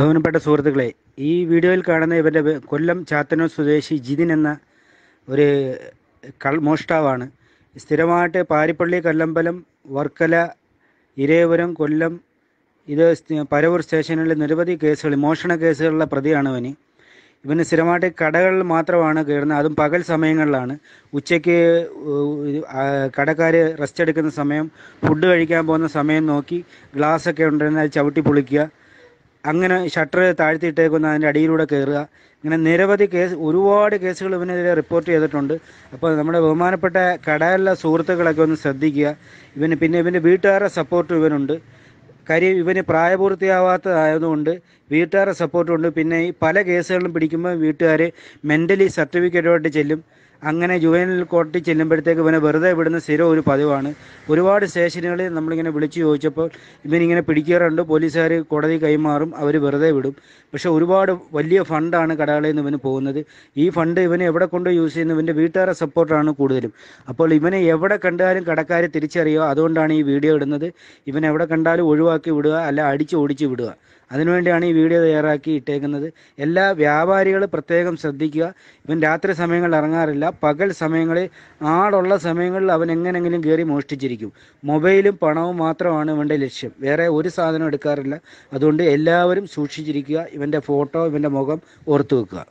ബഹുമാനപ്പെട്ട സുഹൃത്തുക്കളെ ഈ വീഡിയോയിൽ കാണുന്ന ഇവൻ്റെ കൊല്ലം ചാത്തനൂർ സ്വദേശി ജിതിൻ എന്ന ഒരു കൾ മോഷ്ടാവാണ് സ്ഥിരമായിട്ട് പാരിപ്പള്ളി കല്ലമ്പലം വർക്കല ഇരേപുരം കൊല്ലം ഇത് പരവൂർ സ്റ്റേഷനിലെ നിരവധി കേസുകൾ മോഷണ കേസുകളിലെ പ്രതിയാണ് ഇവന് ഇവന് സ്ഥിരമായിട്ട് കടകളിൽ മാത്രമാണ് കയറുന്നത് അതും പകൽ സമയങ്ങളിലാണ് ഉച്ചയ്ക്ക് കടക്കാർ റെസ്റ്റ് എടുക്കുന്ന സമയം ഫുഡ് കഴിക്കാൻ പോകുന്ന സമയം നോക്കി ഗ്ലാസ് ഒക്കെ അത് ചവിട്ടി പൊളിക്കുക അങ്ങനെ ഷട്ടർ താഴ്ത്തിയിട്ടേക്കൊന്ന് അതിൻ്റെ അടിയിലൂടെ കയറുക ഇങ്ങനെ നിരവധി കേസ് ഒരുപാട് കേസുകൾ ഇവനെതിരെ റിപ്പോർട്ട് ചെയ്തിട്ടുണ്ട് അപ്പോൾ നമ്മുടെ ബഹുമാനപ്പെട്ട കടയിലുള്ള സുഹൃത്തുക്കളൊക്കെ ഒന്ന് ശ്രദ്ധിക്കുക ഇവന് പിന്നെ ഇവൻ്റെ വീട്ടുകാരുടെ സപ്പോർട്ട് ഇവനുണ്ട് കാര്യം ഇവന് പ്രായപൂർത്തിയാവാത്തതായതുകൊണ്ട് വീട്ടുകാരുടെ സപ്പോർട്ടുണ്ട് പിന്നെ ഈ പല കേസുകളിലും പിടിക്കുമ്പോൾ വീട്ടുകാർ മെൻ്റലി സർട്ടിഫിക്കറ്റുമായിട്ട് ചെല്ലും അങ്ങനെ ജുവൈനൽ കോട്ടി ചെല്ലുമ്പോഴത്തേക്ക് ഇവനെ വെറുതെ വിടുന്ന സ്ഥിരം ഒരു പതിവാണ് ഒരുപാട് സ്റ്റേഷനുകളിൽ നമ്മളിങ്ങനെ വിളിച്ചു ചോദിച്ചപ്പോൾ ഇവനിങ്ങനെ പിടിക്കാറുണ്ട് പോലീസുകാർ കോടതി കൈമാറും അവർ വെറുതെ വിടും പക്ഷേ ഒരുപാട് വലിയ ഫണ്ടാണ് കടകളിൽ നിന്ന് ഇവന് പോകുന്നത് ഈ ഫണ്ട് ഇവനെ എവിടെ കൊണ്ട് യൂസ് ചെയ്യുന്ന ഇവൻ്റെ വീട്ടുകാരെ സപ്പോർട്ടാണ് കൂടുതലും അപ്പോൾ ഇവനെ എവിടെ കണ്ടാലും കടക്കാരെ തിരിച്ചറിയുക അതുകൊണ്ടാണ് ഈ വീഡിയോ ഇടുന്നത് ഇവനെവിടെ എവിടെ കണ്ടാലും ഒഴിവാക്കി വിടുക അല്ല അടിച്ച് ഓടിച്ച് വിടുക അതിനുവേണ്ടിയാണ് ഈ വീഡിയോ തയ്യാറാക്കി ഇട്ടേക്കുന്നത് എല്ലാ വ്യാപാരികളും പ്രത്യേകം ശ്രദ്ധിക്കുക ഇവൻ രാത്രി സമയങ്ങളിൽ ഇറങ്ങാറില്ല പകൽ സമയങ്ങളിൽ ആളുള്ള സമയങ്ങളിൽ അവൻ എങ്ങനെങ്കിലും കയറി മോഷ്ടിച്ചിരിക്കും മൊബൈലും പണവും മാത്രമാണ് ഇവൻ്റെ ലക്ഷ്യം വേറെ ഒരു സാധനം എടുക്കാറില്ല അതുകൊണ്ട് എല്ലാവരും സൂക്ഷിച്ചിരിക്കുക ഇവൻ്റെ ഫോട്ടോ ഇവൻ്റെ മുഖം ഓർത്തു വെക്കുക